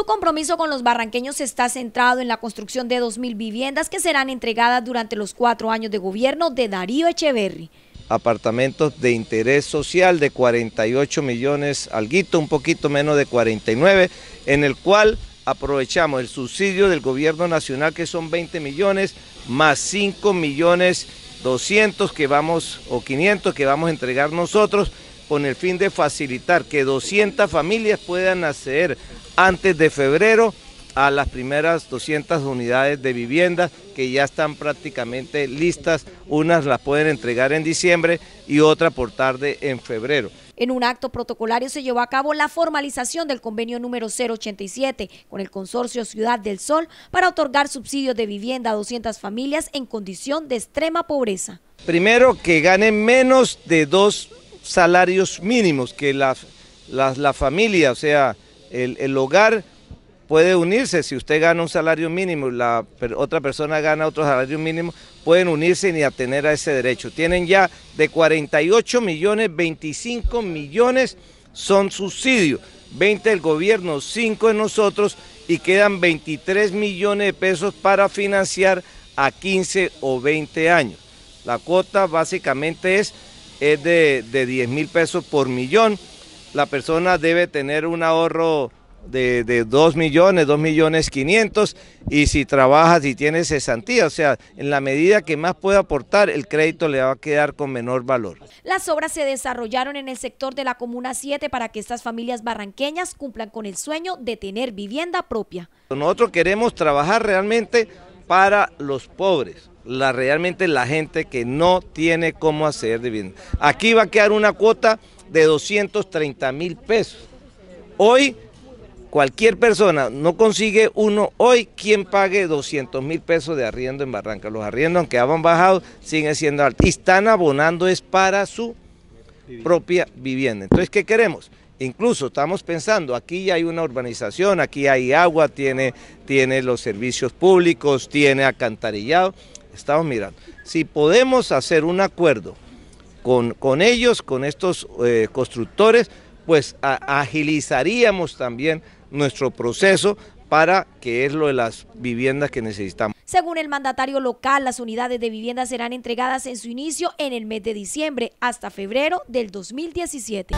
Su compromiso con los barranqueños está centrado en la construcción de 2.000 viviendas que serán entregadas durante los cuatro años de gobierno de Darío Echeverri. Apartamentos de interés social de 48 millones, alguito un poquito menos de 49, en el cual aprovechamos el subsidio del gobierno nacional que son 20 millones más 5 millones 200 que vamos o 500 que vamos a entregar nosotros con el fin de facilitar que 200 familias puedan acceder antes de febrero a las primeras 200 unidades de vivienda que ya están prácticamente listas. Unas las pueden entregar en diciembre y otra por tarde en febrero. En un acto protocolario se llevó a cabo la formalización del convenio número 087 con el consorcio Ciudad del Sol para otorgar subsidios de vivienda a 200 familias en condición de extrema pobreza. Primero, que ganen menos de dos salarios mínimos que la, familia, o sea, el, hogar puede unirse. Si usted gana un salario mínimo, y la otra persona gana otro salario mínimo, pueden unirse y atener a ese derecho. Tienen ya de 48 millones, 25 millones son subsidios. 20 del gobierno, 5 de nosotros y quedan 23 millones de pesos para financiar a 15 o 20 años. La cuota básicamente es es de, de 10 mil pesos por millón. La persona debe tener un ahorro de, de 2 millones, 2 millones 500 y si trabaja, si tiene cesantía, o sea, en la medida que más pueda aportar, el crédito le va a quedar con menor valor. Las obras se desarrollaron en el sector de la Comuna 7 para que estas familias barranqueñas cumplan con el sueño de tener vivienda propia. Nosotros queremos trabajar realmente para los pobres, la, realmente la gente que no tiene cómo hacer vivienda. Aquí va a quedar una cuota de 230 mil pesos. Hoy, cualquier persona no consigue uno, hoy quien pague 200 mil pesos de arriendo en Barranca. Los arriendos, aunque han bajado, siguen siendo altos. Y están abonando es para su propia vivienda. Entonces, ¿qué queremos? Incluso estamos pensando, aquí ya hay una urbanización, aquí hay agua, tiene, tiene los servicios públicos, tiene acantarillado estamos mirando. Si podemos hacer un acuerdo con, con ellos, con estos eh, constructores, pues agilizaríamos también nuestro proceso para que es lo de las viviendas que necesitamos. Según el mandatario local, las unidades de vivienda serán entregadas en su inicio en el mes de diciembre hasta febrero del 2017.